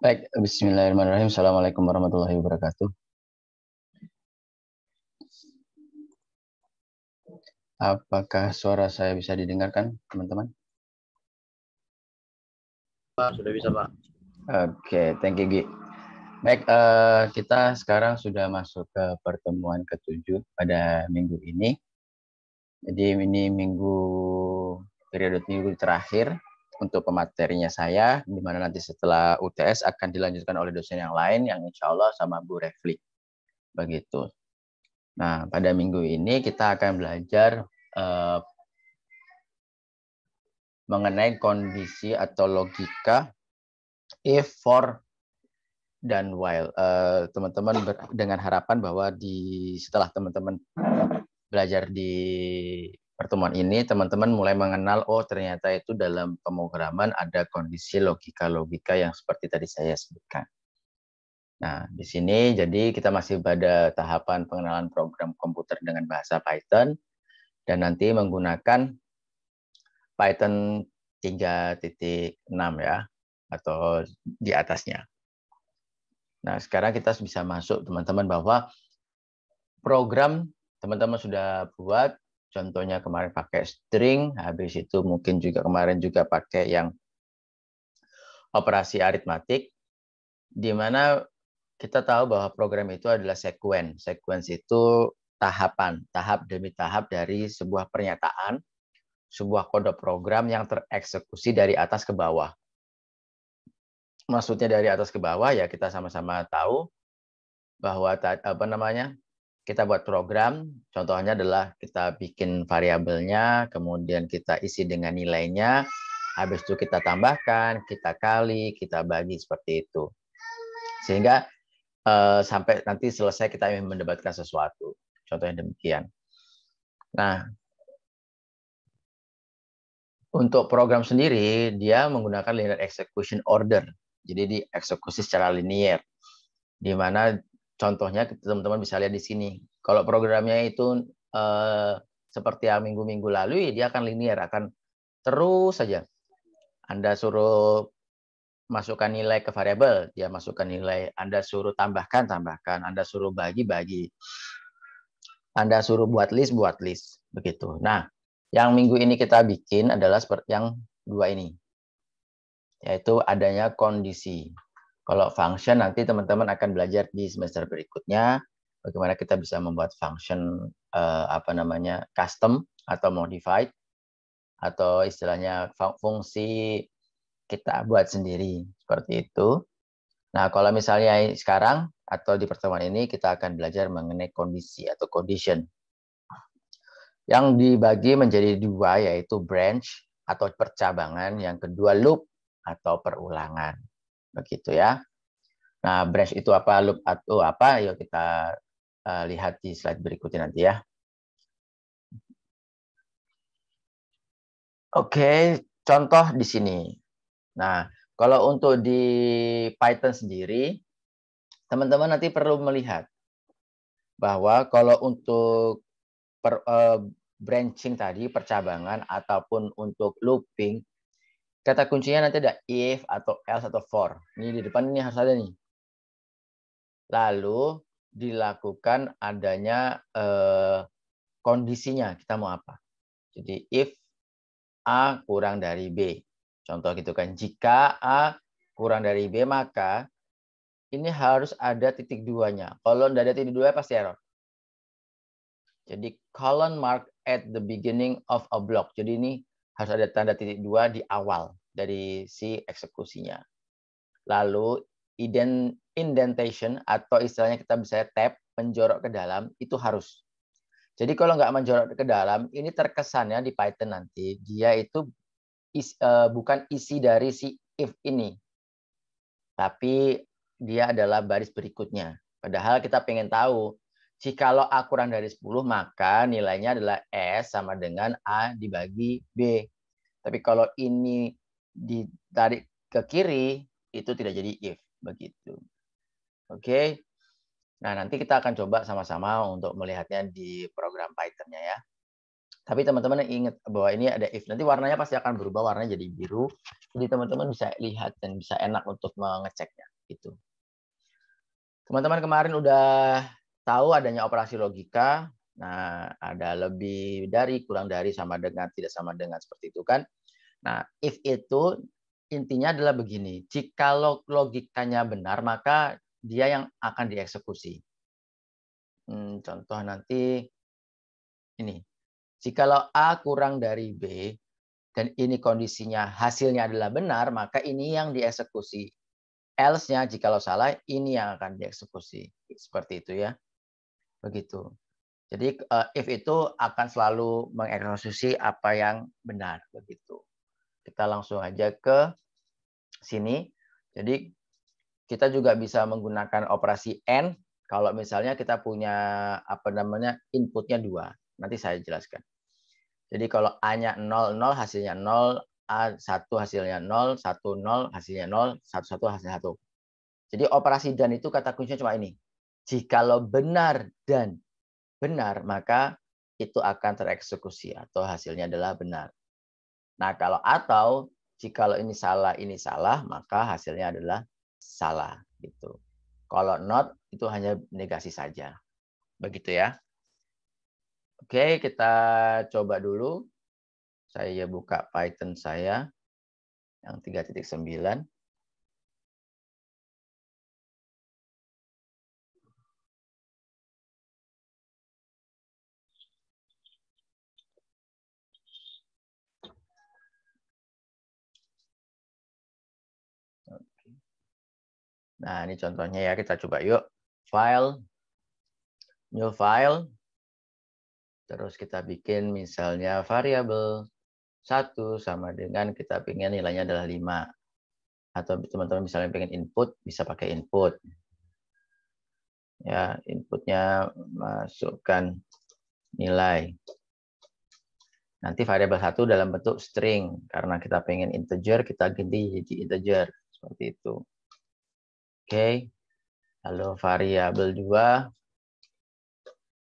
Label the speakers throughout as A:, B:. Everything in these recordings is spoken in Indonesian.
A: Baik, bismillahirrahmanirrahim. Assalamualaikum warahmatullahi wabarakatuh.
B: Apakah suara saya bisa didengarkan, teman-teman?
A: Pak, sudah bisa, Pak.
B: Oke, okay, thank you, Gi. Baik, eh, kita sekarang sudah masuk ke pertemuan ketujuh pada minggu ini. Jadi ini minggu periode minggu terakhir untuk pematerinya saya, di mana nanti setelah UTS akan dilanjutkan oleh dosen yang lain yang insya Allah sama Bu Refli. Begitu. Nah, pada minggu ini kita akan belajar eh, mengenai kondisi atau logika if, for, dan while. Eh, teman-teman eh, dengan harapan bahwa di setelah teman-teman belajar di pertemuan ini teman-teman mulai mengenal oh ternyata itu dalam pemrograman ada kondisi logika-logika yang seperti tadi saya sebutkan. Nah, di sini jadi kita masih pada tahapan pengenalan program komputer dengan bahasa Python dan nanti menggunakan Python 3.6 ya atau di atasnya. Nah, sekarang kita bisa masuk teman-teman bahwa program teman-teman sudah buat Contohnya kemarin pakai string, habis itu mungkin juga kemarin juga pakai yang operasi aritmatik, di mana kita tahu bahwa program itu adalah sekuen. Sekuens itu tahapan, tahap demi tahap dari sebuah pernyataan, sebuah kode program yang tereksekusi dari atas ke bawah. Maksudnya dari atas ke bawah ya kita sama-sama tahu bahwa apa namanya kita buat program, contohnya adalah kita bikin variabelnya, kemudian kita isi dengan nilainya, habis itu kita tambahkan, kita kali, kita bagi seperti itu. Sehingga uh, sampai nanti selesai kita ingin mendebatkan sesuatu. Contohnya demikian. Nah, untuk program sendiri, dia menggunakan linear execution order. Jadi dieksekusi secara linear, di mana Contohnya teman-teman bisa lihat di sini. Kalau programnya itu eh, seperti yang minggu-minggu lalu, ya dia akan linear, akan terus saja. Anda suruh masukkan nilai ke variabel, dia masukkan nilai. Anda suruh tambahkan, tambahkan. Anda suruh bagi, bagi. Anda suruh buat list, buat list. Begitu. Nah, yang minggu ini kita bikin adalah seperti yang dua ini, yaitu adanya kondisi. Kalau function nanti teman-teman akan belajar di semester berikutnya bagaimana kita bisa membuat function uh, apa namanya custom atau modified atau istilahnya fungsi kita buat sendiri seperti itu. Nah, kalau misalnya sekarang atau di pertemuan ini kita akan belajar mengenai kondisi atau condition yang dibagi menjadi dua yaitu branch atau percabangan, yang kedua loop atau perulangan begitu ya. Nah, branch itu apa, loop atau oh, apa? Yuk kita uh, lihat di slide berikutnya nanti ya. Oke, contoh di sini. Nah, kalau untuk di Python sendiri, teman-teman nanti perlu melihat bahwa kalau untuk per, uh, branching tadi, percabangan ataupun untuk looping kata kuncinya nanti ada if atau else atau for. Ini di depan ini harus ada nih. Lalu dilakukan adanya eh, kondisinya kita mau apa. Jadi if A kurang dari B. Contoh gitu kan. Jika A kurang dari B maka ini harus ada titik duanya. Kalau tidak ada titik dua pasti error. Jadi colon mark at the beginning of a block. Jadi ini harus ada tanda titik dua di awal dari si eksekusinya. Lalu indentation atau istilahnya kita bisa tap menjorok ke dalam itu harus. Jadi kalau nggak menjorok ke dalam, ini terkesannya di Python nanti dia itu is, uh, bukan isi dari si if ini, tapi dia adalah baris berikutnya. Padahal kita pengen tahu jikalau A kurang dari 10 maka nilainya adalah S sama dengan A dibagi B. Tapi kalau ini ditarik ke kiri, itu tidak jadi if. Begitu. Oke. Okay? Nah, nanti kita akan coba sama-sama untuk melihatnya di program Python-nya ya. Tapi teman-teman ingat bahwa ini ada if. Nanti warnanya pasti akan berubah, warnanya jadi biru. Jadi teman-teman bisa lihat dan bisa enak untuk mengeceknya. Itu. Teman-teman kemarin udah tahu adanya operasi logika, Nah, ada lebih dari, kurang dari, sama dengan, tidak sama dengan seperti itu kan. Nah, if itu intinya adalah begini, jika logikanya benar maka dia yang akan dieksekusi. Hmm, contoh nanti ini, jikalau A kurang dari B dan ini kondisinya hasilnya adalah benar maka ini yang dieksekusi. Else-nya jikalau salah ini yang akan dieksekusi. Seperti itu ya. Begitu. Jadi uh, if itu akan selalu mengeksekusi apa yang benar begitu. Kita langsung aja ke sini. Jadi kita juga bisa menggunakan operasi and kalau misalnya kita punya apa namanya inputnya dua. Nanti saya jelaskan. Jadi kalau A-nya 0, 0 hasilnya 0, A1 hasilnya 0, 1, 0 hasilnya 0, 1, 1 hasilnya 1. Jadi operasi dan itu kata kuncinya cuma ini. Jikalau benar dan benar, maka itu akan tereksekusi atau hasilnya adalah benar. Nah, kalau atau jikalau ini salah, ini salah, maka hasilnya adalah salah gitu. Kalau not itu hanya negasi saja. Begitu ya. Oke, kita coba dulu. Saya buka Python saya
A: yang 3.9. Nah, ini contohnya ya. Kita coba yuk. File, new file.
B: Terus kita bikin misalnya variable 1 sama dengan kita pengen nilainya adalah 5. Atau teman-teman misalnya pengen input, bisa pakai input. Ya, inputnya masukkan nilai. Nanti variable satu dalam bentuk string. Karena kita pengen integer, kita ganti jadi integer. Seperti itu. Oke.
A: Lalu variabel 2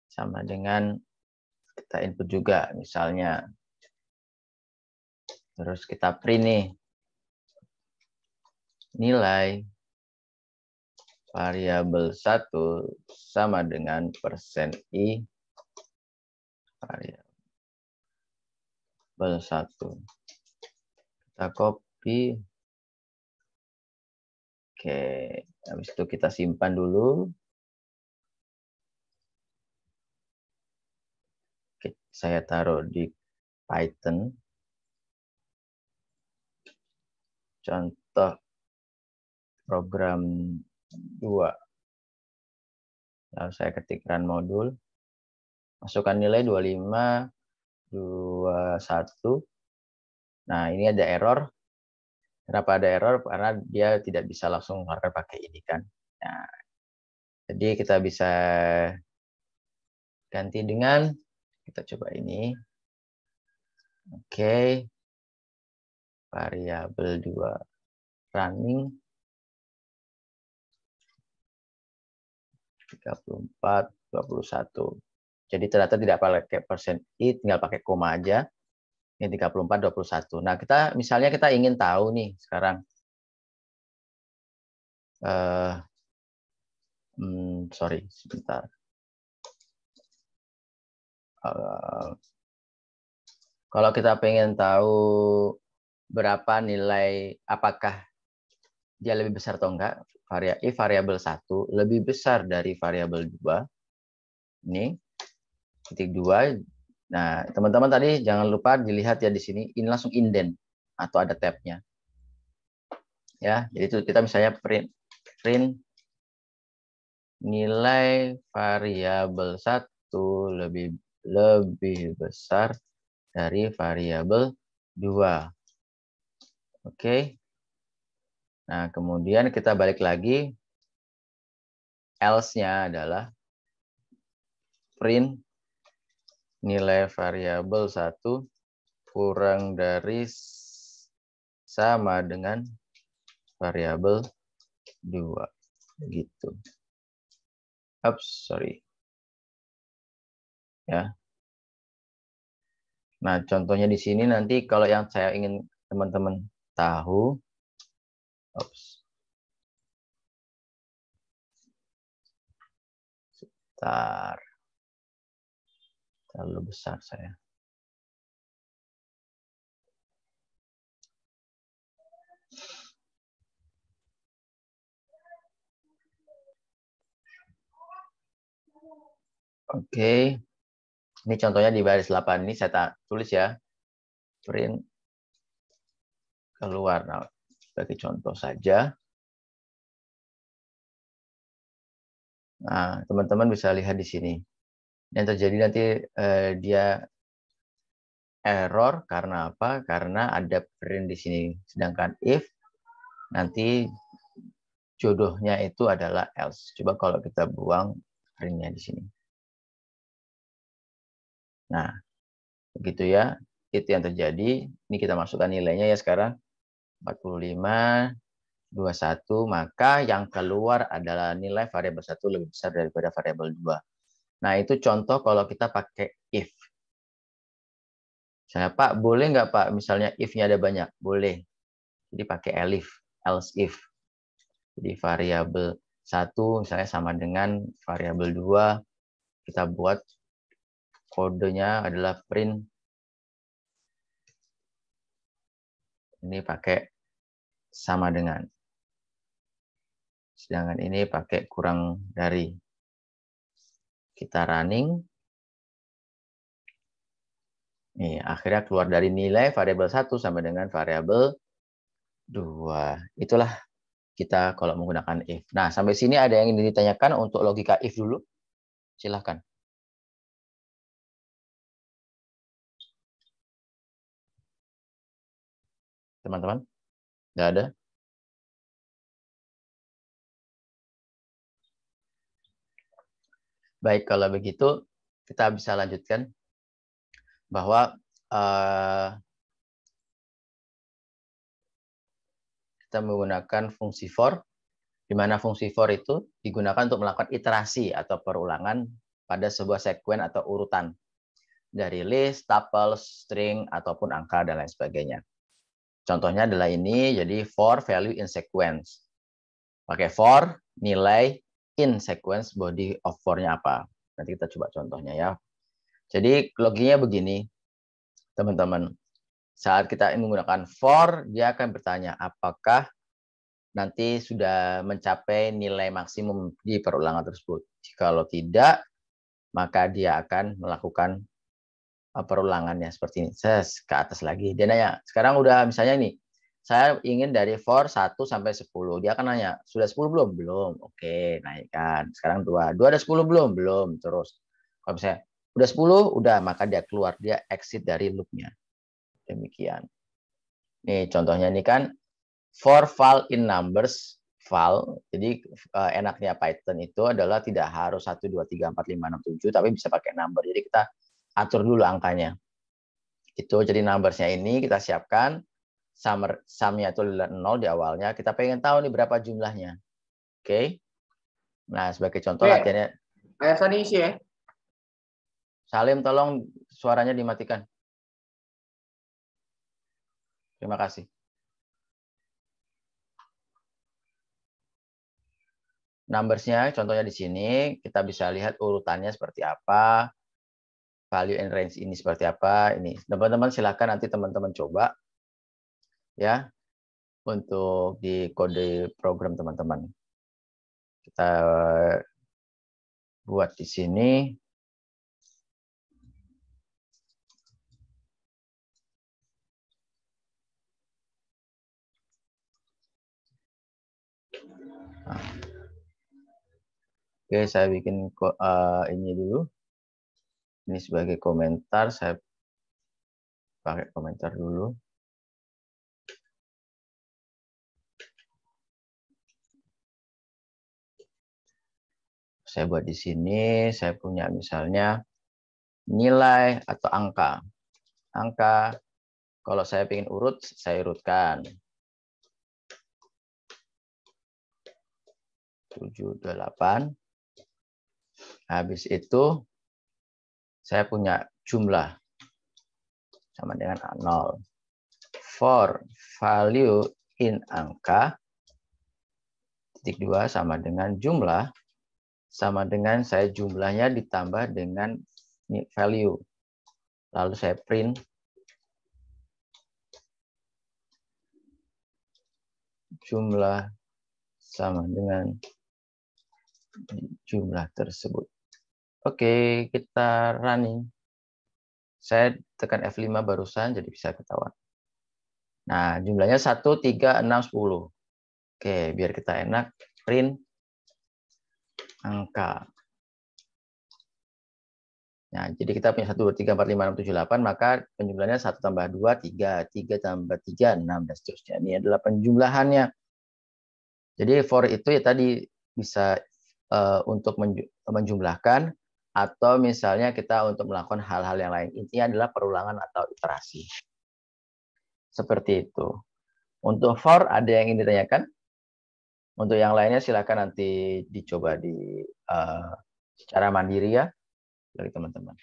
A: sama dengan kita input juga misalnya. Terus kita print nih. Nilai
B: variabel 1 sama dengan persen i
A: variabel 1. Kita copy Oke, habis itu kita simpan dulu. Oke, saya taruh di Python. Contoh program 2. Lalu saya ketik run modul. Masukkan nilai 25, 21. Nah, ini ada
B: error Kenapa ada error? Karena dia tidak bisa langsung mengeluarkan pakai ini kan. Nah,
A: jadi kita bisa ganti dengan kita coba ini. Oke. Okay. Variabel 2 running 34 21. Jadi ternyata tidak
B: pakai persen i, tinggal pakai koma aja. Ini 34, 21. Nah, kita misalnya
A: kita ingin tahu nih sekarang. Uh, hmm, sorry, sebentar. Uh, kalau kita pengen tahu
B: berapa nilai, apakah dia lebih besar atau enggak, variabel i variabel 1 lebih besar dari variabel 2. Ini, titik 2 Nah, teman-teman tadi jangan lupa dilihat ya di sini, ini langsung indent atau ada tabnya. Ya, jadi itu kita misalnya print print nilai variabel satu lebih lebih besar dari variabel dua. Oke. Okay. Nah, kemudian kita balik lagi else-nya adalah print nilai variabel satu kurang dari
A: sama dengan variabel dua gitu. Ups, sorry. Ya. Nah, contohnya di sini nanti kalau yang saya ingin teman-teman tahu ups. Sebentar. Terlalu besar saya. Oke. Okay. Ini contohnya di baris 8 ini saya tak tulis ya. Print keluar. Nah, sebagai contoh saja. Nah, teman-teman bisa lihat di sini yang terjadi nanti
B: eh, dia error karena apa? Karena ada print di sini. Sedangkan if nanti jodohnya itu adalah else. Coba kalau kita buang printnya di sini. Nah, begitu ya. Itu yang terjadi. Ini kita masukkan nilainya ya sekarang. 45, 21, maka yang keluar adalah nilai variabel satu lebih besar daripada variabel 2. Nah, itu contoh kalau kita pakai if. Saya, Pak, boleh nggak, Pak? Misalnya if-nya ada banyak. Boleh. Jadi pakai elif, else if. Jadi variabel satu misalnya sama dengan variabel 2 kita buat kodenya adalah print
A: ini pakai sama dengan sedangkan ini pakai kurang dari kita running.
B: Nih, iya, akhirnya keluar dari nilai variabel 1 sampai dengan variabel 2. Itulah kita kalau menggunakan if. Nah, sampai sini
A: ada yang ingin ditanyakan untuk logika if dulu? Silahkan. Teman-teman? Nggak ada? Baik, kalau begitu kita bisa lanjutkan
B: bahwa uh, kita menggunakan fungsi for, di mana fungsi for itu digunakan untuk melakukan iterasi atau perulangan pada sebuah sekuen atau urutan dari list, tuple, string, ataupun angka, dan lain sebagainya. Contohnya adalah ini, jadi for value in sequence. Pakai for, nilai, in sequence body of for-nya apa. Nanti kita coba contohnya ya. Jadi loginya begini, teman-teman. Saat kita menggunakan for, dia akan bertanya apakah nanti sudah mencapai nilai maksimum di perulangan tersebut. Kalau tidak, maka dia akan melakukan eh, perulangannya seperti ini. Ses, ke atas lagi. Dia nanya, sekarang udah misalnya nih saya ingin dari 4 1 sampai 10. Dia akan nanya, sudah 10 belum? Belum. Oke, naikkan. Sekarang 2. 2 ada 10 belum? Belum. Terus. Kalau misalnya, udah 10, udah. Maka dia keluar. Dia exit dari loop-nya. Demikian. Nih, contohnya ini kan, for file in numbers, file. Jadi eh, enaknya Python itu adalah tidak harus 1, 2, 3, 4, 5, 6, 7, tapi bisa pakai number. Jadi kita atur dulu angkanya. Itu jadi numbersnya ini kita siapkan summer sumnya itu nol di awalnya, kita pengen tahu nih berapa jumlahnya. Oke. Okay? Nah, sebagai contoh okay. latihannya tadi isi ya. Salim tolong suaranya dimatikan. Terima kasih. Numbersnya, contohnya di sini, kita bisa lihat urutannya seperti apa, value and range ini seperti apa, ini. Teman-teman silahkan nanti teman-teman coba
A: ya untuk di kode program teman-teman. Kita eh, buat di sini Oke, saya bikin eh, ini dulu. Ini sebagai komentar, saya pakai komentar dulu. saya buat di sini, saya punya misalnya
B: nilai atau angka. Angka, kalau saya ingin urut, saya urutkan.
A: 728. Habis itu, saya punya
B: jumlah. Sama dengan 0. For value in angka, titik 2 sama dengan jumlah sama dengan saya jumlahnya ditambah dengan value. Lalu saya print. Jumlah sama dengan jumlah tersebut. Oke, kita running. Saya tekan F5 barusan, jadi bisa ketahuan. Nah, jumlahnya 1, 3, 6, 10. Oke, biar kita enak, print angka. Nah, jadi kita punya 1, 2, 3, 4, 5, 6, 7, 8, maka penjumlahannya 1 tambah 2, 3, 3 tambah 3, 6, dan seterusnya. Ini adalah penjumlahannya. Jadi for itu ya tadi bisa uh, untuk menjumlahkan atau misalnya kita untuk melakukan hal-hal yang lain. Intinya adalah perulangan atau iterasi. Seperti itu. Untuk for ada yang ingin ditanyakan? Untuk yang lainnya silakan nanti dicoba di uh, secara mandiri ya dari teman-teman.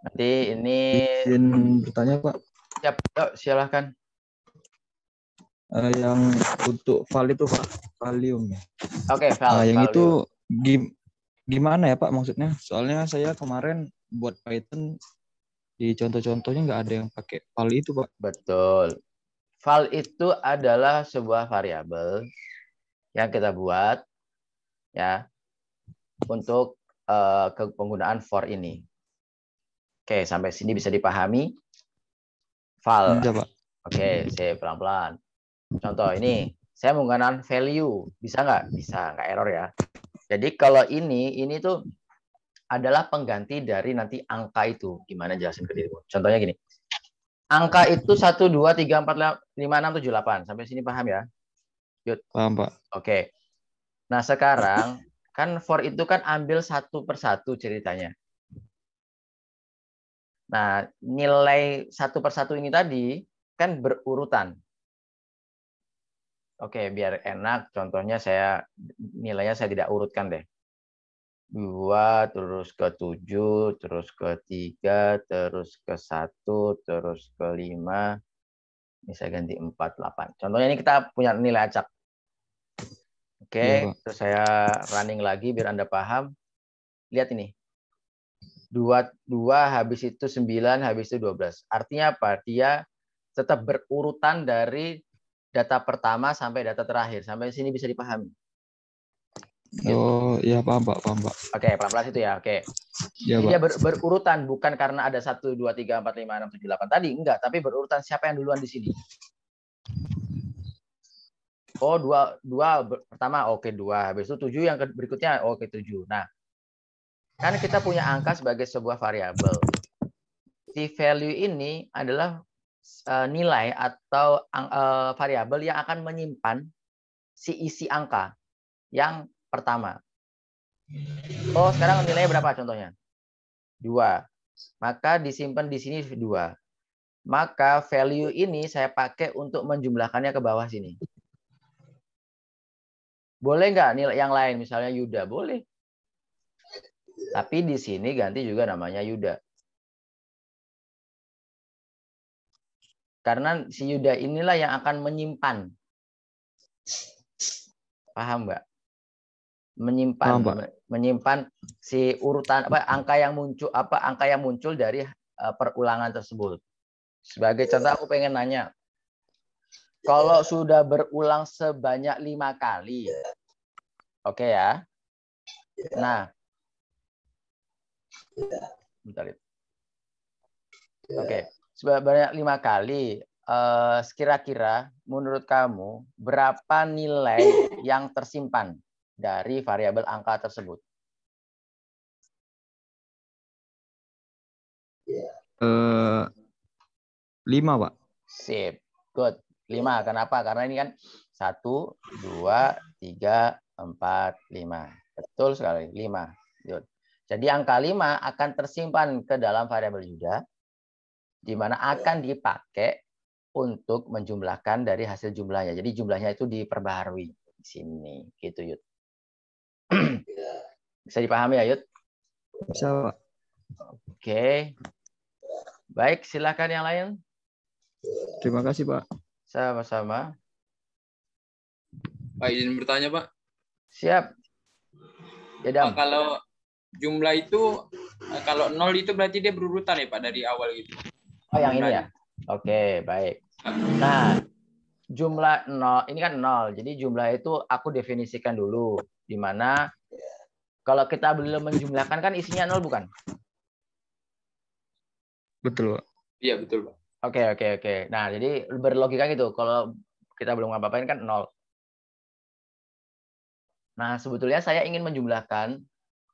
B: Nanti ini izin bertanya Pak. Siap, yuk, silahkan.
A: Uh, eh, yang untuk val itu Pak, valium ya.
B: Oke, okay, val. Uh, yang itu
A: gim gimana ya Pak maksudnya?
B: Soalnya saya kemarin buat Python di contoh-contohnya nggak ada yang pakai val itu Pak. Betul. Val itu adalah sebuah variabel yang kita buat ya untuk uh, penggunaan for ini. Oke, sampai sini bisa dipahami? Val. Oke, saya pelan-pelan. Contoh ini, saya menggunakan value. Bisa nggak? Bisa, nggak error ya. Jadi kalau ini, ini tuh adalah pengganti dari nanti angka itu. Gimana jelasin ke dirimu? Contohnya gini, angka itu satu dua tiga empat lima enam tujuh delapan Sampai sini paham ya?
A: Yud. Paham, Pak.
B: Oke. Nah, sekarang kan for itu kan ambil satu persatu ceritanya. Nah, nilai satu persatu ini tadi kan berurutan. Oke, biar enak contohnya saya nilainya saya tidak urutkan deh. 2, terus ke 7, terus ke 3, terus ke 1, terus ke 5. Ini saya ganti 4, 8. Contohnya ini kita punya nilai acak. Oke, okay, ya. terus saya running lagi biar Anda paham. Lihat ini. 2, 2 habis itu 9, habis itu 12. Artinya apa? Dia tetap berurutan dari data pertama sampai data terakhir. Sampai sini bisa dipahami.
A: Oh, iya ya paham, Pak, paham, Pak.
B: Oke, okay, pelan-pelan itu ya. Oke. Okay. Ya, ber berurutan bukan karena ada satu dua tiga empat lima enam tujuh delapan tadi, enggak, tapi berurutan siapa yang duluan di sini. Oh, dua dua pertama oke okay, dua, habis itu tujuh yang berikutnya oke okay, tujuh. Nah, kan kita punya angka sebagai sebuah variabel. Si value ini adalah uh, nilai atau uh, variabel yang akan menyimpan si isi angka yang pertama. Oh, sekarang nilainya berapa contohnya? dua Maka disimpan di sini dua Maka value ini saya pakai untuk menjumlahkannya ke bawah sini. Boleh nggak nilai yang lain? Misalnya Yuda. Boleh. Tapi di sini ganti juga namanya Yuda. Karena si Yuda inilah yang akan menyimpan. Paham nggak?
A: menyimpan oh,
B: menyimpan si urutan apa angka yang muncul apa angka yang muncul dari e, perulangan tersebut. Sebagai contoh aku pengen nanya, kalau sudah berulang sebanyak lima kali, oke okay ya. Nah, Oke, okay. sebanyak lima kali. E, sekira-kira menurut kamu berapa nilai
A: yang tersimpan dari variabel angka tersebut. Uh, lima, Pak.
B: Sip. Good. Lima. Kenapa? Karena ini kan satu, dua, tiga, empat, lima. Betul sekali. Lima. Good. Jadi angka lima akan tersimpan ke dalam variabel juga, di mana akan dipakai untuk menjumlahkan dari hasil jumlahnya. Jadi jumlahnya itu diperbaharui di sini, gitu Yud. Iya. Bisa dipahami ya, Yud? Bisa, Pak. Oke. Baik, silakan yang lain.
A: Terima kasih, Pak.
B: Sama-sama. Pak, izin bertanya, Pak. Siap. Ya, Pak, kalau jumlah itu, eh, kalau nol itu berarti dia berurutan ya, Pak, dari awal itu? Oh, yang ini ya? Oke, baik. Nah, jumlah nol, ini kan nol. Jadi jumlah itu aku definisikan dulu di mana kalau kita belum menjumlahkan kan isinya nol bukan? Betul, Iya, betul, Oke, oke, oke. Nah, jadi berlogika gitu. Kalau kita belum ngapain kan nol. Nah, sebetulnya saya ingin menjumlahkan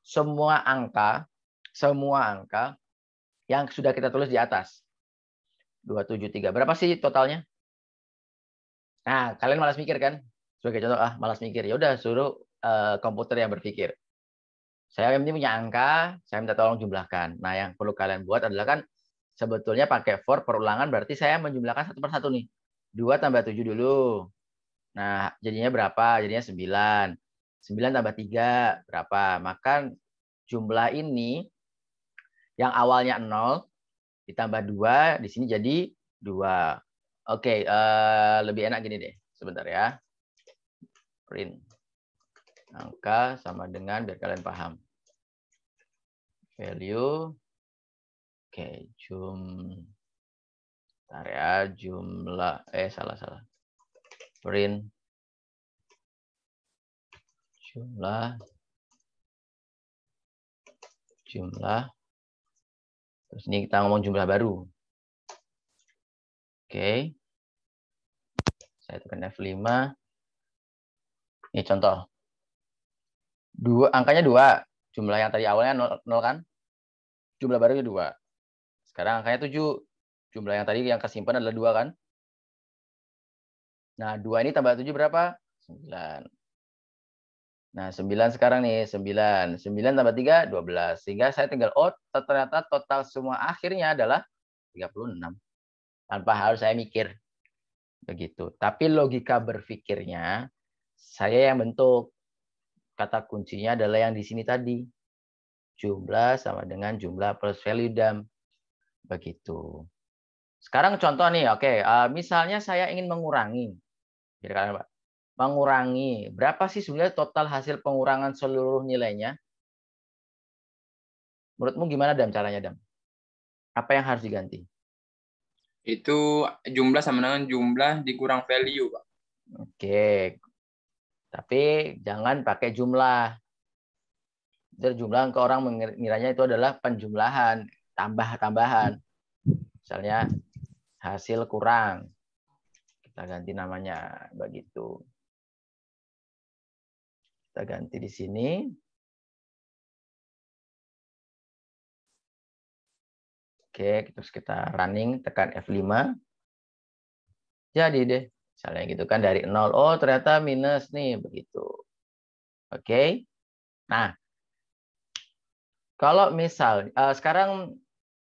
B: semua angka, semua angka yang sudah kita tulis di atas. 273. Berapa sih totalnya? Nah, kalian malas mikir kan? Sebagai contoh, ah malas mikir. Ya udah suruh Eh, komputer yang berpikir. Saya ini punya angka, saya minta tolong jumlahkan. Nah, yang perlu kalian buat adalah kan sebetulnya pakai for perulangan berarti saya menjumlahkan satu per satu nih. 2 tambah 7 dulu. Nah, jadinya berapa? Jadinya 9. 9 tambah 3 berapa? Maka jumlah ini yang awalnya 0 ditambah 2 di sini jadi 2. Oke, okay, uh, eh, lebih enak gini deh. Sebentar ya. Print. Angka sama dengan, biar kalian paham.
A: Value. Oke, jum. area ya, jumlah. Eh, salah-salah. Print. Jumlah. Jumlah. Terus ini kita ngomong jumlah baru. Oke. Okay. Saya tekan F5.
B: Ini contoh. Dua, angkanya dua. Jumlah yang tadi awalnya nol, nol kan? Jumlah barunya dua. Sekarang angkanya tujuh. Jumlah yang tadi yang kesimpan adalah dua kan? Nah, dua ini tambah tujuh berapa? Sembilan. Nah, sembilan sekarang nih, sembilan sembilan tambah tiga dua belas Sehingga saya tinggal, oh ternyata total semua akhirnya adalah tiga puluh enam Tanpa harus saya mikir. Begitu. Tapi logika berpikirnya, saya yang bentuk kata kuncinya adalah yang di sini tadi. Jumlah sama dengan jumlah plus value dump. Begitu. Sekarang contoh nih, oke. Okay, uh, eh, misalnya saya ingin mengurangi. Jadi kalian, Pak. Mengurangi. Berapa sih sebenarnya total hasil pengurangan seluruh nilainya? Menurutmu gimana, Dam, caranya, Dam? Apa yang harus diganti? Itu jumlah sama dengan jumlah dikurang value, Pak. Oke, tapi jangan pakai jumlah. Jadi jumlah ke orang mengiranya itu adalah penjumlahan, tambah-tambahan. Misalnya
A: hasil kurang. Kita ganti namanya begitu. Kita ganti di sini. Oke, terus kita running, tekan F5.
B: Jadi deh. Misalnya gitu kan dari nol, oh ternyata minus nih begitu. Oke. Okay? Nah, kalau misal uh, sekarang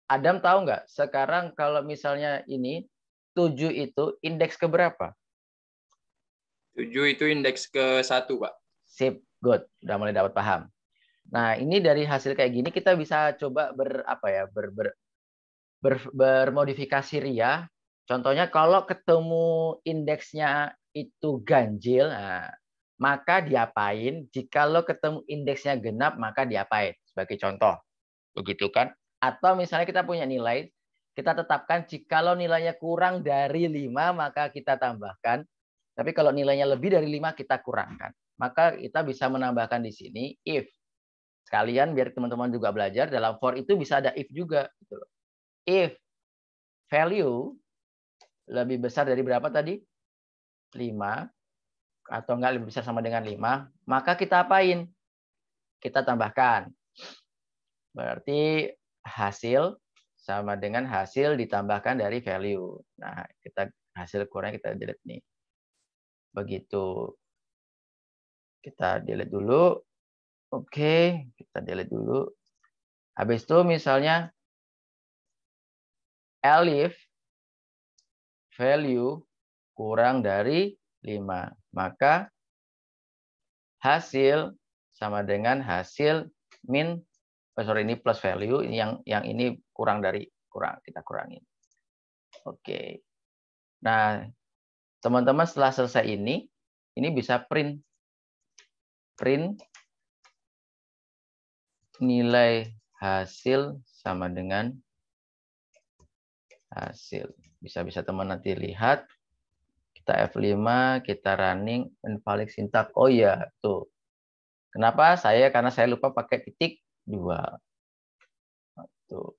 B: Adam tahu nggak? Sekarang kalau misalnya ini 7 itu indeks ke berapa? 7 itu indeks ke satu, Pak. Sip, good. Udah mulai dapat paham. Nah, ini dari hasil kayak gini kita bisa coba ber apa ya? ber, ber, ber bermodifikasi ria Contohnya kalau ketemu indeksnya itu ganjil, nah, maka diapain? Jika lo ketemu indeksnya genap, maka diapain? Sebagai contoh. Begitu kan? Atau misalnya kita punya nilai, kita tetapkan jika lo nilainya kurang dari 5, maka kita tambahkan. Tapi kalau nilainya lebih dari 5, kita kurangkan. Maka kita bisa menambahkan di sini if. Sekalian biar teman-teman juga belajar, dalam for itu bisa ada if juga. Gitu if value lebih besar dari berapa tadi? 5 atau enggak lebih besar sama dengan 5, maka kita apain? Kita tambahkan. Berarti hasil sama dengan hasil ditambahkan dari value. Nah, kita hasil kurangnya kita delete nih. Begitu.
A: Kita delete dulu. Oke, kita delete dulu. Habis itu misalnya Elif
B: value kurang dari 5. Maka hasil sama dengan hasil min oh sorry ini plus value yang yang ini kurang dari kurang kita kurangin. Oke. Okay. Nah, teman-teman setelah selesai ini ini bisa print
A: print nilai hasil sama dengan hasil.
B: Bisa-bisa teman nanti lihat. Kita F5, kita running, invalid
A: sintak Oh iya, tuh. Kenapa? Saya karena saya lupa pakai titik dua. Tuh.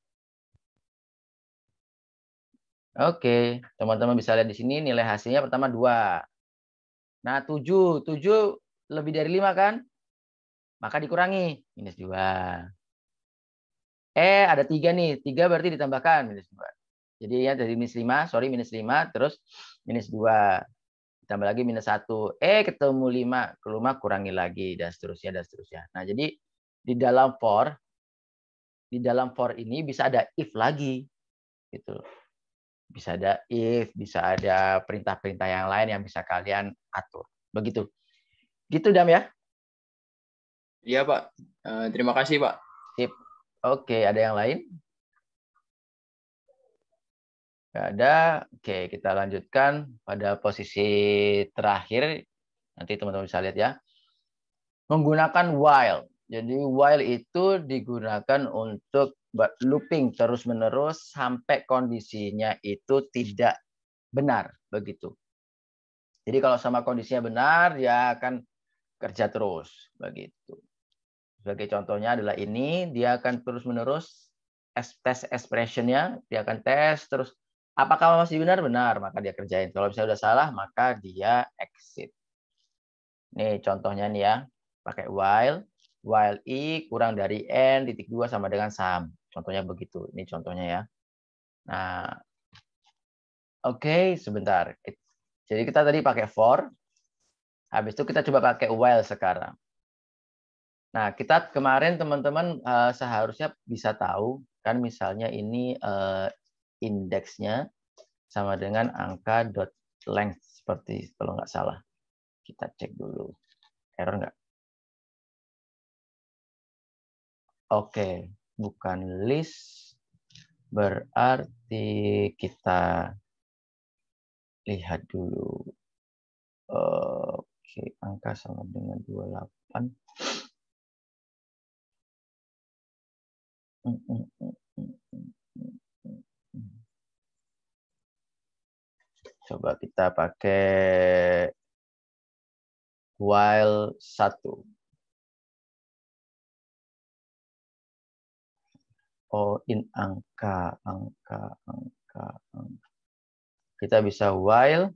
B: Oke, teman-teman bisa lihat di sini nilai hasilnya pertama dua. Nah, tujuh, tujuh lebih dari lima kan? Maka dikurangi minus dua. eh ada tiga nih, tiga berarti ditambahkan minus dua. Jadi ya dari minus 5, sorry minus 5, terus minus 2. Tambah lagi minus 1. Eh ketemu 5, kelima kurangi lagi, dan seterusnya, dan seterusnya. Nah jadi di dalam for, di dalam for ini bisa ada if lagi. gitu Bisa ada if, bisa ada perintah-perintah yang lain yang bisa kalian atur. Begitu. Gitu Dam ya?
A: Iya Pak. Eh, terima kasih Pak.
B: Sip. Oke, ada yang lain? gak ada. Oke, kita lanjutkan pada posisi terakhir. Nanti teman-teman bisa lihat ya. Menggunakan while. Jadi while itu digunakan untuk looping terus-menerus sampai kondisinya itu tidak benar, begitu. Jadi kalau sama kondisinya benar, dia akan kerja terus, begitu. Sebagai contohnya adalah ini, dia akan terus-menerus tes expressionnya, dia akan tes terus Apakah masih benar? Benar, maka dia kerjain. Kalau misalnya udah salah, maka dia exit. Nih contohnya nih ya, pakai while. While i kurang dari n titik 2 sama dengan saham. Contohnya begitu. Ini contohnya ya. Nah, oke okay, sebentar. Jadi kita tadi pakai for. Habis itu kita coba pakai while sekarang. Nah, kita kemarin teman-teman eh, seharusnya bisa tahu kan misalnya ini eh, indeksnya
A: sama dengan angka dot length seperti kalau nggak salah. Kita cek dulu. Error nggak? Oke, bukan list. Berarti kita lihat dulu. Oke, angka sama dengan 28. delapan. Mm, mm, mm, Coba kita pakai while satu Oh, in angka, angka, angka, angka.
B: Kita bisa while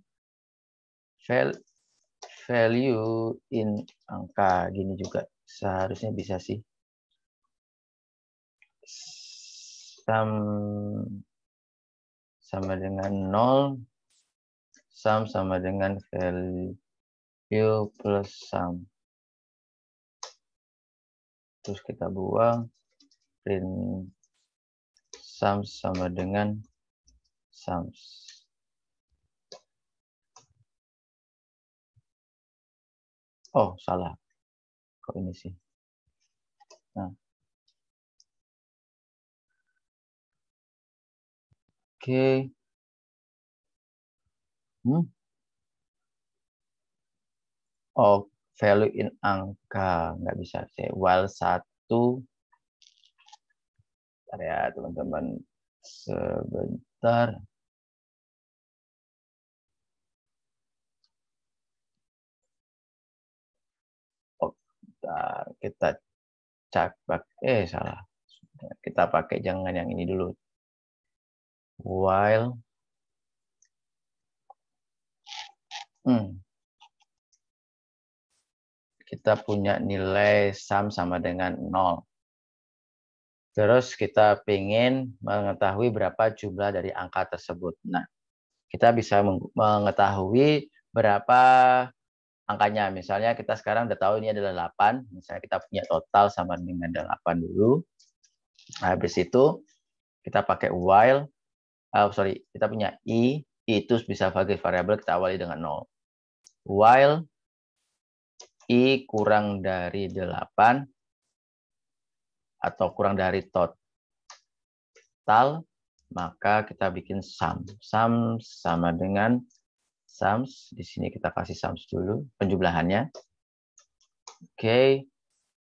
B: value in angka. Gini juga seharusnya bisa sih. sama sama dengan
A: nol sum sama dengan value plus sum. Terus kita buang print sum sama dengan sums. Oh, salah. Kok ini sih? Nah. Oke. Okay. Hmm? Oh,
B: value in angka. Nggak bisa. Saya while satu.
A: Bentar ya, teman-teman. Sebentar. Oh, bentar. Kita cak eh salah kita pakai jangan yang ini dulu while Hmm. Kita punya nilai sum sama dengan 0.
B: Terus kita ingin mengetahui berapa jumlah dari angka tersebut. Nah, kita bisa mengetahui berapa angkanya. Misalnya kita sekarang udah tahu ini adalah 8. Misalnya kita punya total sama dengan 8 dulu. Nah, habis itu kita pakai while. Uh, sorry, kita punya i. I itu bisa bagi variabel kita awali dengan 0 while i kurang dari 8 atau kurang dari total maka kita bikin sum. Sum sama dengan sums. Di sini kita kasih sums dulu penjumlahannya. Oke. Okay.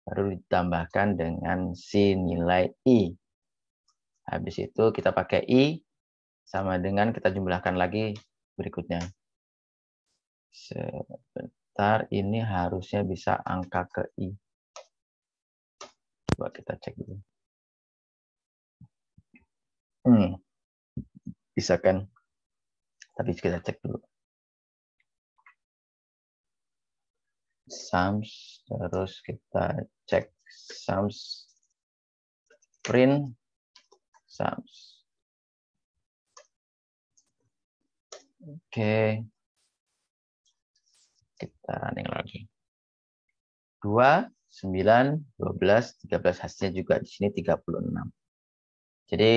B: Baru ditambahkan dengan si nilai i. Habis itu kita pakai i sama dengan kita jumlahkan lagi berikutnya. Sebentar, ini
A: harusnya bisa angka ke I. Coba kita cek dulu. Hmm, bisa kan? Tapi kita cek dulu. Sums, terus kita cek sums, print, sums. Oke, okay
B: kita running lagi. 2, 9, 12, 13, hasilnya juga di sini 36. Jadi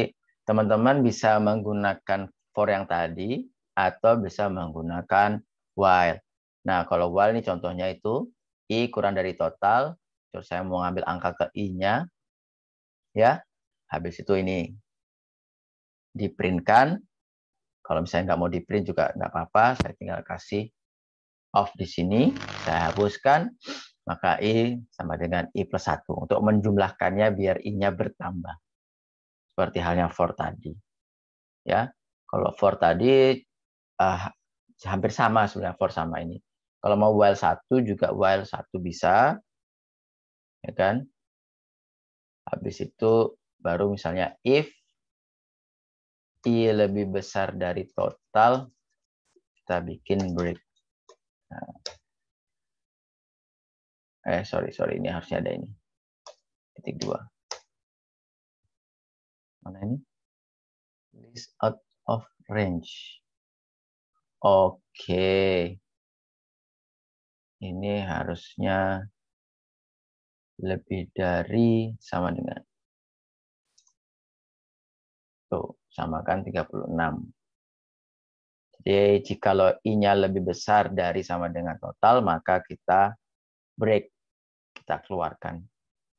B: teman-teman bisa menggunakan for yang tadi atau bisa menggunakan while. Nah, kalau while ini contohnya itu I kurang dari total, terus saya mau ngambil angka ke I-nya, ya, habis itu ini di diprintkan. Kalau misalnya nggak mau di-print juga nggak apa-apa, saya tinggal kasih off di sini, saya hapuskan, maka I sama dengan I plus 1. Untuk menjumlahkannya biar I-nya bertambah. Seperti halnya for tadi. ya Kalau for tadi uh, hampir sama sebenarnya for sama ini. Kalau mau while 1 juga while 1 bisa. Ya kan? Habis itu baru misalnya if I lebih besar dari
A: total, kita bikin break. Nah. eh sorry sorry ini harusnya ada ini titik dua mana ini list out of range oke okay. ini harusnya lebih dari sama dengan tuh samakan 36
B: jadi kalau I-nya lebih besar dari sama dengan total, maka kita break, kita keluarkan.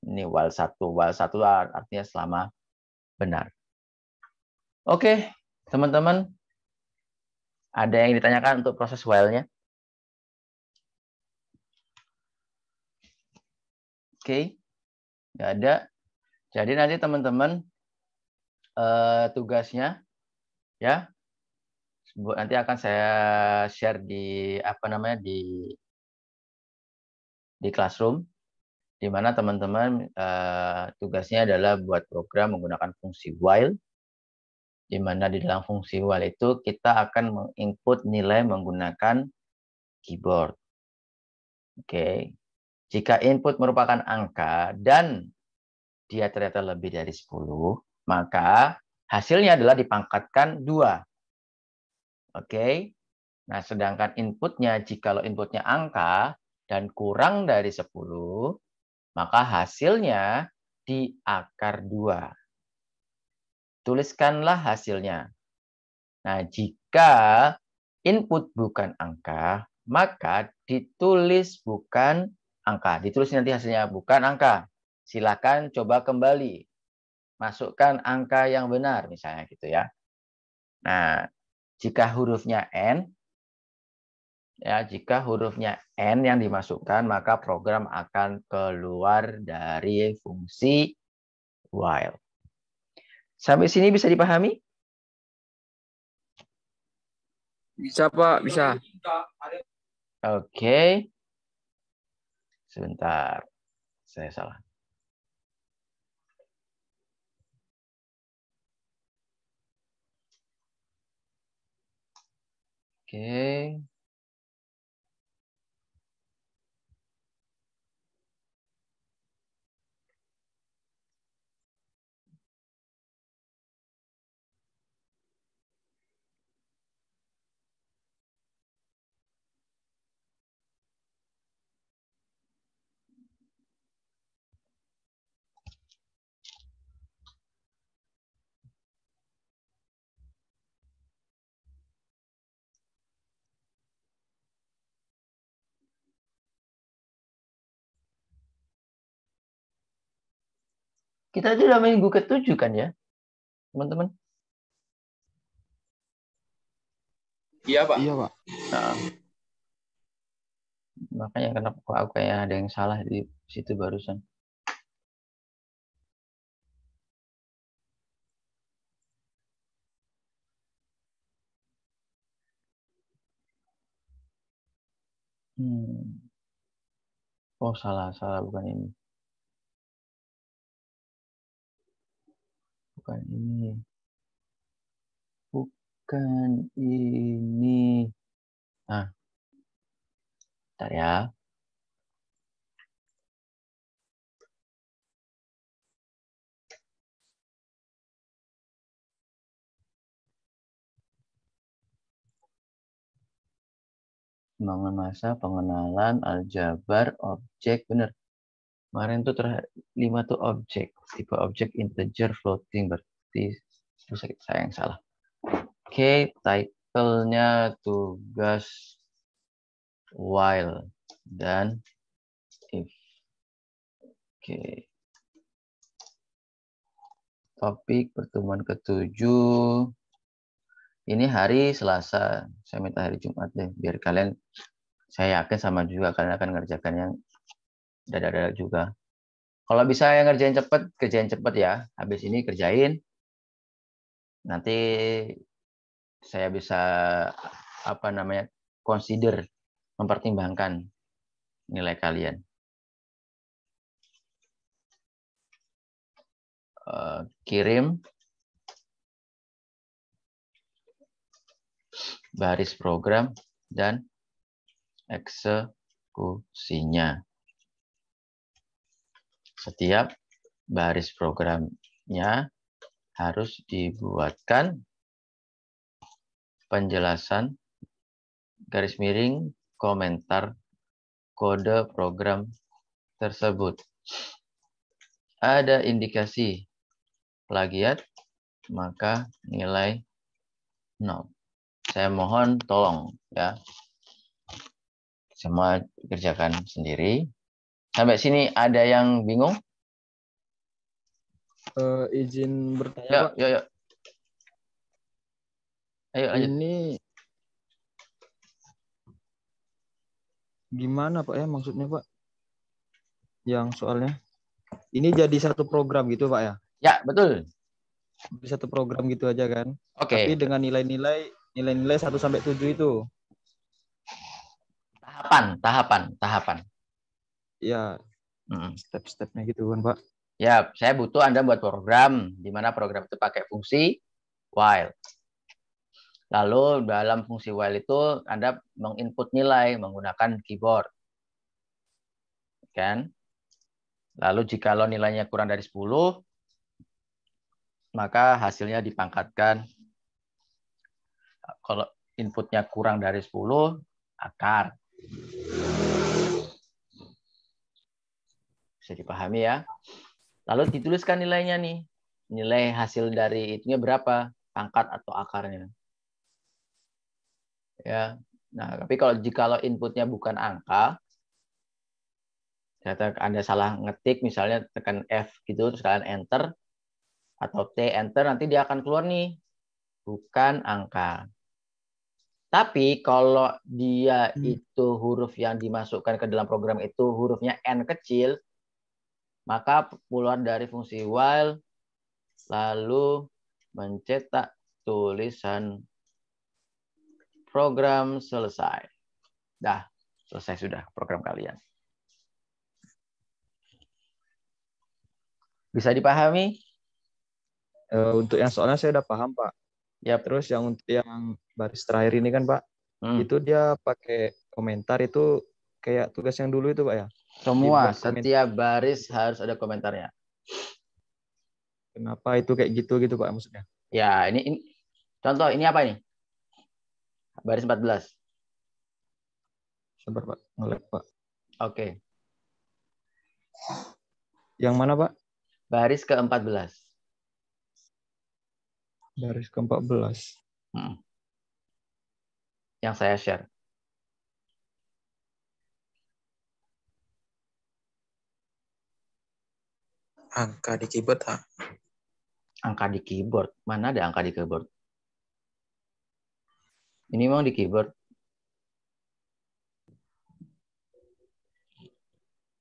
B: Ini wal 1. Wal 1 artinya selama benar. Oke, teman-teman. Ada yang ditanyakan untuk proses while-nya? Oke, nggak ada. Jadi nanti teman-teman uh, tugasnya ya nanti akan saya share di apa namanya di di classroom di mana teman-teman uh, tugasnya adalah buat program menggunakan fungsi while di mana di dalam fungsi while itu kita akan menginput nilai menggunakan keyboard. Oke. Okay. Jika input merupakan angka dan dia ternyata lebih dari 10, maka hasilnya adalah dipangkatkan dua Oke. Nah, sedangkan inputnya jika lo inputnya angka dan kurang dari 10, maka hasilnya di akar 2. Tuliskanlah hasilnya. Nah, jika input bukan angka, maka ditulis bukan angka. Ditulis nanti hasilnya bukan angka. Silakan coba kembali. Masukkan angka yang benar misalnya gitu ya. Nah, jika hurufnya N, ya jika hurufnya N yang dimasukkan, maka program akan keluar dari fungsi while.
A: Sampai sini bisa dipahami? Bisa, Pak. Bisa. Oke. Okay. Sebentar. Saya salah. Oke. Kita sudah udah minggu ketujuh kan ya, teman-teman? Iya pak. Iya pak.
B: Nah, makanya kenapa kok
A: aku kayak ada yang salah di situ barusan. Hmm. Oh salah salah bukan ini. bukan ini bukan ini Ah, bentar ya Mengenai masa, pengenalan, aljabar,
B: objek, benar. Kemarin tuh lima tuh objek, tipe objek integer floating berarti sakit saya yang salah. Oke, okay,
A: title-nya tugas while dan if. Oke. Okay. Topik pertemuan ketujuh. Ini hari
B: Selasa. Saya minta hari Jumat deh biar kalian saya yakin sama juga kalian akan ngerjakan yang dadak-dadak juga. Kalau bisa yang ngerjain cepet, kerjain cepet ya. Habis ini kerjain. Nanti saya bisa apa namanya consider mempertimbangkan nilai
A: kalian. Eh, kirim
B: baris program dan eksekusinya setiap baris programnya harus dibuatkan penjelasan garis miring komentar kode program tersebut. Ada indikasi plagiat, maka nilai 0. Saya mohon tolong ya. Semua kerjakan sendiri. Sampai sini ada yang bingung?
A: Uh, izin bertanya, yuk Pak. Ayo, lanjut. Ini
B: gimana Pak ya maksudnya Pak? Yang soalnya ini jadi satu program gitu Pak ya? Ya, betul. Jadi satu program gitu aja kan. Oke. Okay. Tapi dengan nilai-nilai nilai-nilai 1 sampai 7 itu. Tahapan, tahapan, tahapan ya step-stepnya gitu kan Pak. Ya, saya butuh Anda buat program di mana program itu pakai fungsi while. Lalu dalam fungsi while itu Anda menginput nilai menggunakan keyboard. Kan? Lalu jika lo nilainya kurang dari 10, maka hasilnya dipangkatkan. Kalau inputnya kurang dari 10, akar. Bisa dipahami ya. Lalu dituliskan nilainya nih. Nilai hasil dari itunya berapa? Pangkat atau akarnya. Ya. Nah, tapi kalau lo inputnya bukan angka, ternyata Anda salah ngetik misalnya tekan F gitu terus kalian enter atau T enter nanti dia akan keluar nih bukan angka. Tapi kalau dia hmm. itu huruf yang dimasukkan ke dalam program itu hurufnya n kecil, maka keluar dari fungsi while lalu mencetak tulisan program selesai. Dah, selesai sudah program kalian. Bisa dipahami? Eh, untuk yang soalnya saya udah paham, Pak. Ya, terus yang untuk yang baris terakhir ini kan, Pak, hmm. itu dia pakai komentar itu kayak tugas yang dulu itu, Pak ya? Semua setiap baris harus ada komentarnya. Kenapa itu kayak gitu gitu Pak maksudnya? Ya, ini, ini contoh ini apa ini? Baris 14. Sabar Pak, ngelek Pak. Oke. Okay. Yang mana Pak? Baris ke-14.
A: Baris ke-14. Hmm.
B: Yang saya share. angka di keyboard ha? angka di keyboard mana ada angka di keyboard ini memang di keyboard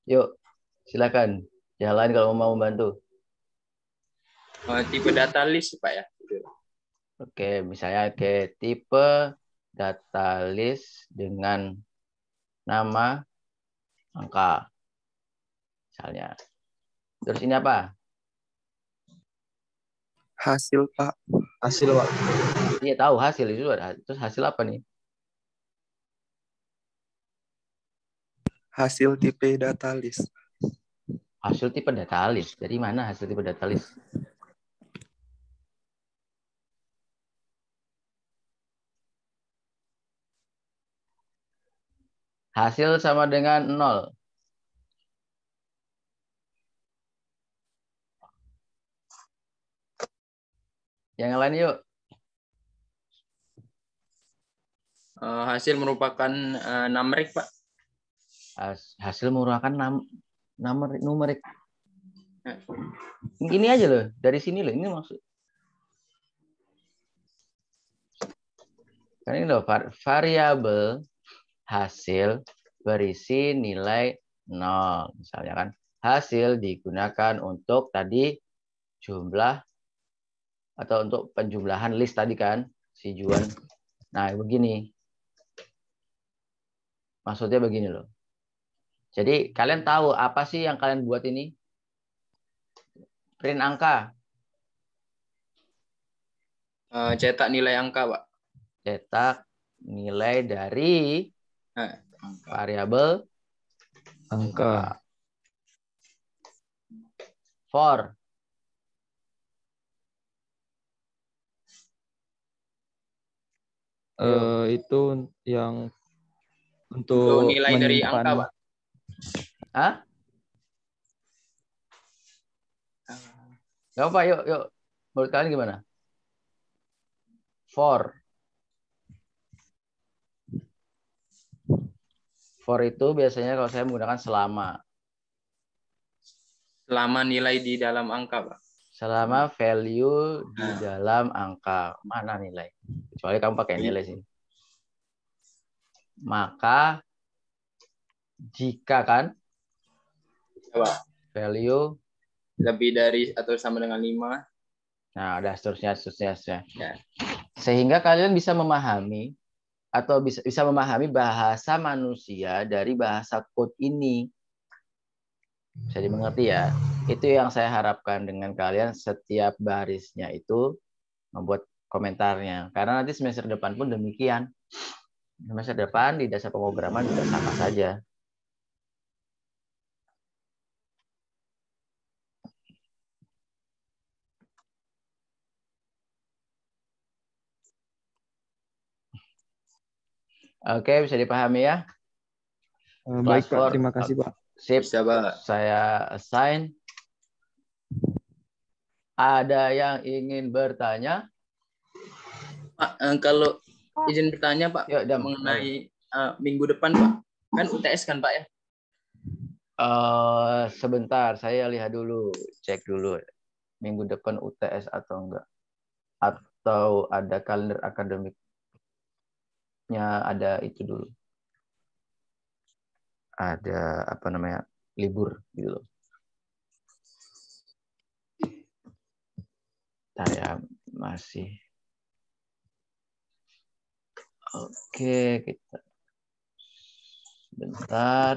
B: yuk silakan yang lain kalau mau membantu oh, tipe data list pak ya Oke, misalnya ke tipe data list dengan nama angka. Misalnya. Terus ini apa?
A: Hasil, Pak.
B: Hasil, Pak. Iya, tahu hasil itu Terus hasil apa nih? Hasil tipe data list. Hasil tipe data list. Dari mana hasil tipe data list? Hasil sama dengan nol. Yang lain yuk. Uh, hasil merupakan uh, eh, numerik, Pak. Has hasil merupakan nam numerik. numerik. Ya. Ini aja loh, dari sini loh. Ini maksud. Karena ini loh, variabel hasil berisi nilai nol Misalnya kan, hasil digunakan untuk tadi jumlah atau untuk penjumlahan list tadi kan si Juan. Nah, begini. Maksudnya begini loh. Jadi kalian tahu apa sih yang kalian buat ini? Print angka. Eh, cetak nilai angka, Pak. Cetak nilai dari eh, variabel angka. For uh, itu yang untuk, untuk nilai dari angka, Pak. Hah? Gak apa, yuk, yuk. Menurut kalian gimana? For. For itu biasanya kalau saya menggunakan selama. Selama nilai di dalam angka, Pak selama value di dalam angka mana nilai kecuali kamu pakai nilai sih maka jika kan apa? value lebih dari atau sama dengan 5 nah ada seterusnya seterusnya, seterusnya. Ya. sehingga kalian bisa memahami atau bisa bisa memahami bahasa manusia dari bahasa code ini bisa dimengerti ya itu yang saya harapkan dengan kalian setiap barisnya itu membuat komentarnya. Karena nanti semester depan pun demikian. Semester depan di dasar pemrograman juga sama saja. Oke, bisa dipahami ya?
A: Eh, baik, Pak. Terima kasih, Pak.
B: Sip, Saya assign. Ada yang ingin bertanya? Pak, eh, kalau izin bertanya Pak ya, jam. mengenai uh, minggu depan Pak, kan UTS kan Pak ya? Uh, sebentar, saya lihat dulu, cek dulu minggu depan UTS atau enggak, atau ada kalender akademiknya ada itu dulu, ada apa
A: namanya libur gitu loh. Saya masih
B: Oke, kita bentar.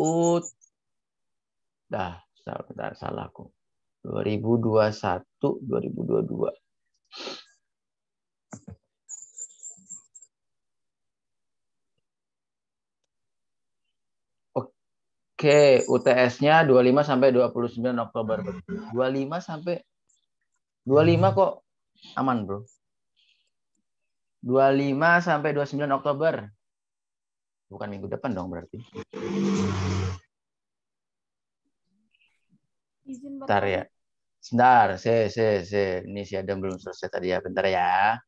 B: Ut dah, bentar salahku. 2021
A: 2022.
B: Oke, UTS-nya 25 sampai 29 Oktober. 25 sampai 25 hmm. kok aman, Bro. 25 sampai 29 Oktober. Bukan minggu depan dong berarti. Bentar ya. Sebentar, se se se. Ini si Adam belum selesai tadi ya. Bentar ya.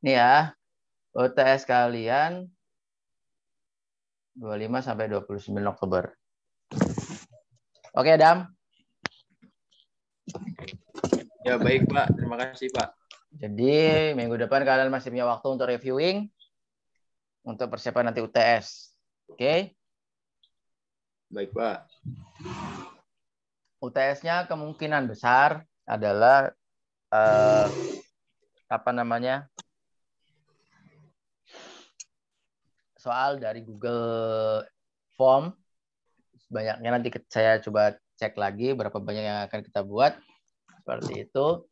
B: Nih ya. UTS kalian 25 sampai 29 Oktober. Oke, Adam. Ya, baik, Pak. Terima kasih, Pak. Jadi, minggu depan kalian masih punya waktu untuk reviewing untuk persiapan nanti UTS. Oke? Baik, Pak. UTS-nya kemungkinan besar adalah eh, apa namanya? soal dari Google Form. Banyaknya nanti saya coba cek lagi berapa banyak yang akan kita buat. Seperti itu.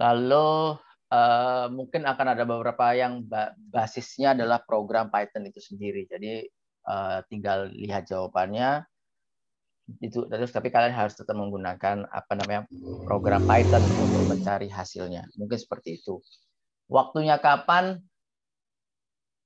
B: Lalu uh, mungkin akan ada beberapa yang basisnya adalah program Python itu sendiri. Jadi uh, tinggal lihat jawabannya. Itu terus tapi kalian harus tetap menggunakan apa namanya program Python untuk mencari hasilnya. Mungkin seperti itu. Waktunya kapan?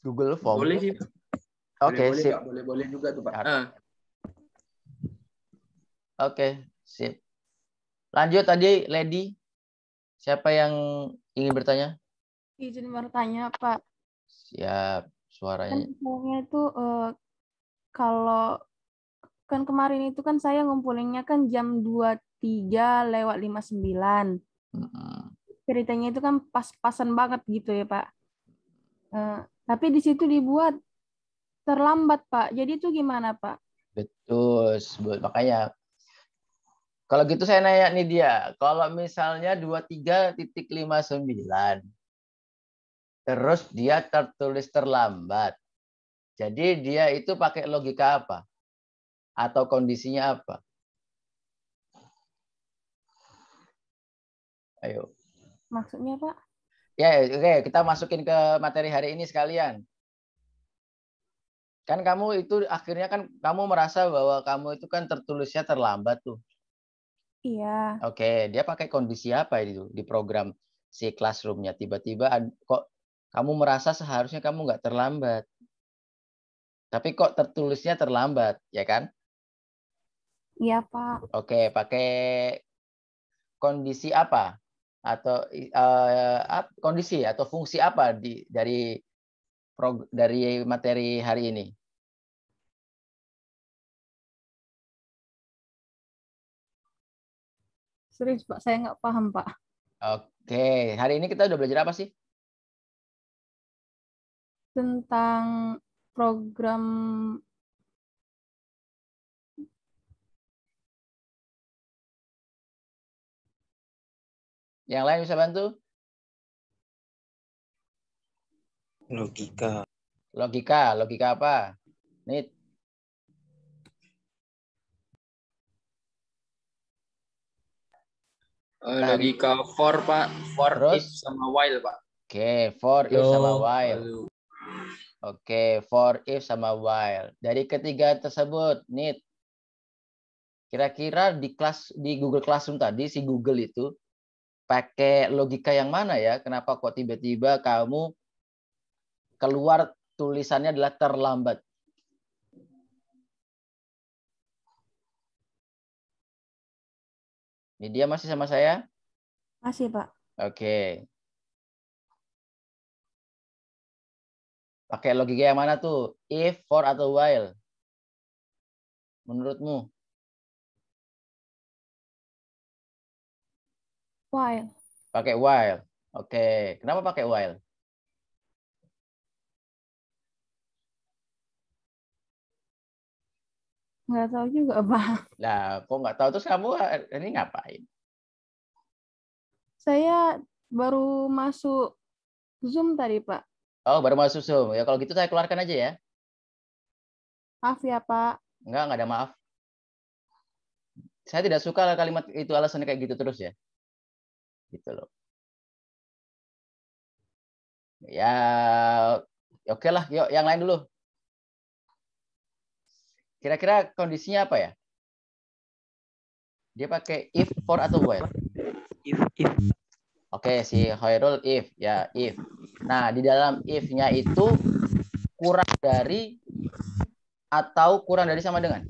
B: Google Form. Boleh sih. Oke, okay, boleh, sip. Boleh, boleh juga tuh, Pak. Oke, uh. Ah. okay, sip. Lanjut tadi, Lady. Siapa yang ingin bertanya? Izin bertanya, Pak. Siap, suaranya. Kan itu uh, kalau kan kemarin itu kan saya ngumpulinnya kan jam 23 lewat 59. Uh -huh. Ceritanya itu kan pas-pasan banget gitu ya, Pak. Uh, tapi di situ dibuat terlambat, Pak. Jadi itu gimana, Pak? Betul, makanya kalau gitu saya nanya nih dia, kalau misalnya 23.59 terus dia tertulis terlambat. Jadi dia itu pakai logika apa? Atau kondisinya apa? Ayo.
A: Maksudnya, Pak?
B: Ya, oke, okay, kita masukin ke materi hari ini sekalian. Kan kamu itu akhirnya kan kamu merasa bahwa kamu itu kan tertulisnya terlambat tuh.
A: Iya.
B: Oke, okay, dia pakai kondisi apa itu di program si classroomnya? Tiba-tiba kok kamu merasa seharusnya kamu nggak terlambat, tapi kok tertulisnya terlambat, ya kan?
A: Iya pak.
B: Oke, okay, pakai kondisi apa? atau uh,
A: kondisi atau fungsi apa di, dari dari materi hari ini? Serius Pak, saya nggak paham Pak. Oke, hari ini kita udah belajar apa sih? Tentang program Yang lain bisa bantu? Logika. Logika, logika apa? Nit. Eh, logika for pak for Terus? if sama while pak
B: oke okay, for if sama while oke okay, for if sama while dari ketiga tersebut need kira-kira di kelas di Google Classroom tadi si Google itu pakai logika yang mana ya? Kenapa kok tiba-tiba kamu keluar tulisannya adalah
A: terlambat? Ini dia masih sama saya? Masih, Pak. Oke. Pakai logika yang mana tuh? If, for, atau while? Menurutmu? While. Pakai while. Oke. Okay. Kenapa pakai while? Nggak tahu juga, Pak.
B: Lah, kok nggak tahu? Terus kamu ini ngapain?
A: Saya baru
B: masuk Zoom tadi, Pak. Oh, baru masuk Zoom. Ya, kalau gitu saya keluarkan aja ya.
A: Maaf ya, Pak. Enggak, enggak ada maaf. Saya tidak suka kalimat itu alasannya kayak gitu terus ya gitu loh ya oke okay lah yuk yang lain dulu kira-kira kondisinya apa ya
B: dia pakai if for atau while if if
A: oke okay, si Hoirul
B: if ya if nah di dalam if-nya itu kurang dari atau kurang dari sama dengan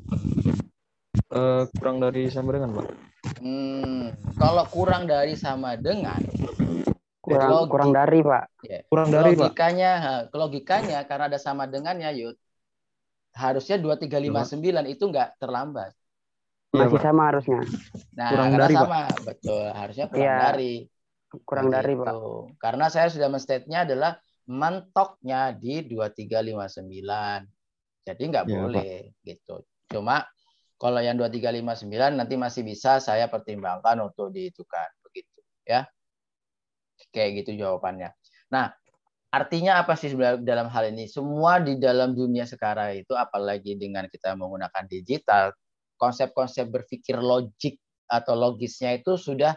B: uh, kurang dari sama dengan pak Hmm, kalau kurang dari sama dengan kurang logik, kurang dari pak. Yeah. kurang dari logikanya, pak. logikanya karena ada sama dengannya, Yud. Harusnya dua tiga lima iya, sembilan itu nggak terlambat. Masih ya, sama harusnya. Nah, kurang dari, sama, pak. betul. Harusnya kurang ya, dari. Kurang Begitu. Nah, dari pak. Gitu. Karena saya sudah menstatnya adalah mentoknya di dua tiga lima sembilan. Jadi nggak ya, boleh pak. gitu. Cuma kalau yang 2359 nanti masih bisa saya pertimbangkan untuk ditukar begitu ya. Kayak gitu jawabannya. Nah, artinya apa sih dalam hal ini? Semua di dalam dunia sekarang itu apalagi dengan kita menggunakan digital, konsep-konsep berpikir logik atau logisnya itu sudah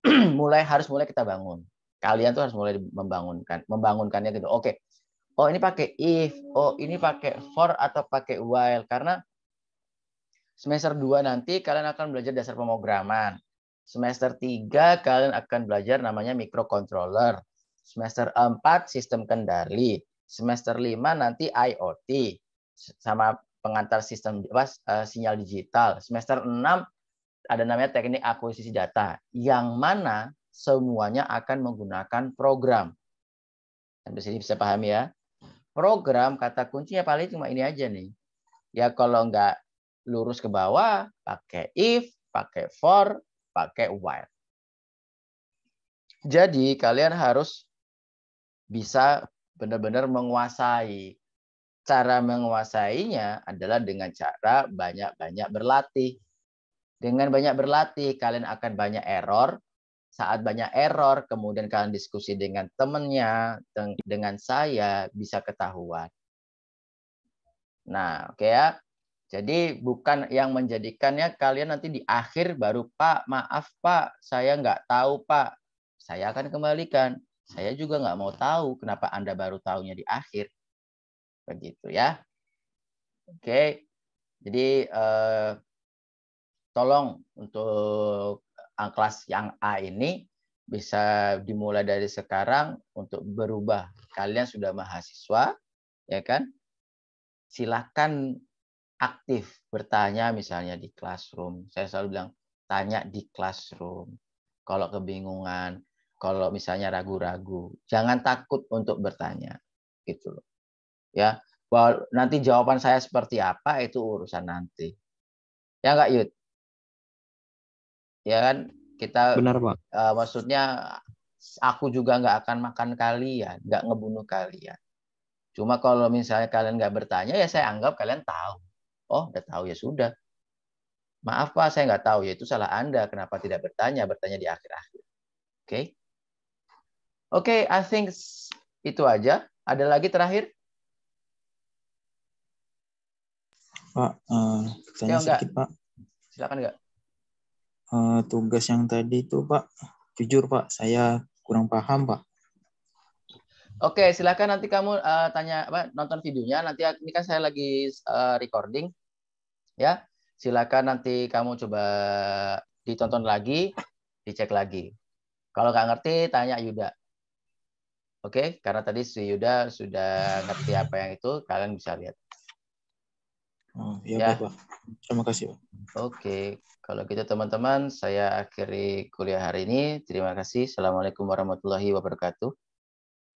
B: mulai harus mulai kita bangun. Kalian tuh harus mulai membangunkan, membangunkannya gitu. Oke. Okay. Oh, ini pakai if, oh ini pakai for atau pakai while karena Semester 2 nanti kalian akan belajar dasar pemrograman. Semester 3 kalian akan belajar namanya microcontroller. Semester 4 sistem kendali. Semester 5 nanti IoT sama pengantar sistem apa, eh, sinyal digital. Semester 6 ada namanya teknik akuisisi data yang mana semuanya akan menggunakan program. Sampai kan sini bisa paham ya? Program kata kuncinya paling cuma ini aja nih. Ya kalau nggak lurus ke bawah, pakai if, pakai for, pakai while. Jadi kalian harus bisa benar-benar menguasai. Cara menguasainya adalah dengan cara banyak-banyak berlatih. Dengan banyak berlatih, kalian akan banyak error. Saat banyak error, kemudian kalian diskusi dengan temannya, dengan saya, bisa ketahuan. Nah, oke okay ya. Jadi bukan yang menjadikannya kalian nanti di akhir baru Pak maaf Pak saya nggak tahu Pak saya akan kembalikan saya juga nggak mau tahu kenapa anda baru tahunya di akhir begitu ya oke jadi eh, tolong untuk kelas yang A ini bisa dimulai dari sekarang untuk berubah kalian sudah mahasiswa ya kan silakan aktif bertanya misalnya di classroom. Saya selalu bilang tanya di classroom. Kalau kebingungan, kalau misalnya ragu-ragu, jangan takut untuk bertanya gitu loh. Ya, bahwa nanti jawaban saya seperti apa itu urusan nanti. Ya enggak, Yud? Ya kan kita Benar, Pak. Uh, maksudnya aku juga nggak akan makan kalian, nggak ngebunuh kalian. Cuma kalau misalnya kalian nggak bertanya, ya saya anggap kalian tahu. Oh, udah tahu ya sudah. Maaf Pak, saya nggak tahu. Ya itu salah Anda. Kenapa tidak bertanya? Bertanya di akhir-akhir. Oke. Okay? Oke, okay, I think itu aja. Ada lagi terakhir?
A: Pak, uh, tanya ya, sedikit
B: Pak. Silakan nggak? Uh, eh, tugas yang tadi itu Pak, jujur Pak, saya kurang paham Pak. Oke, silakan nanti kamu uh, tanya apa nonton videonya. Nanti ini kan saya lagi uh, recording, ya. Silakan nanti kamu coba ditonton lagi, dicek lagi. Kalau nggak ngerti, tanya Yuda. Oke, karena tadi si Yuda sudah ngerti apa yang itu, kalian bisa lihat. Oh, iya, ya. Bapak. Terima kasih. Pak. Oke, kalau
A: gitu teman-teman, saya akhiri kuliah hari ini. Terima kasih. Assalamualaikum warahmatullahi wabarakatuh.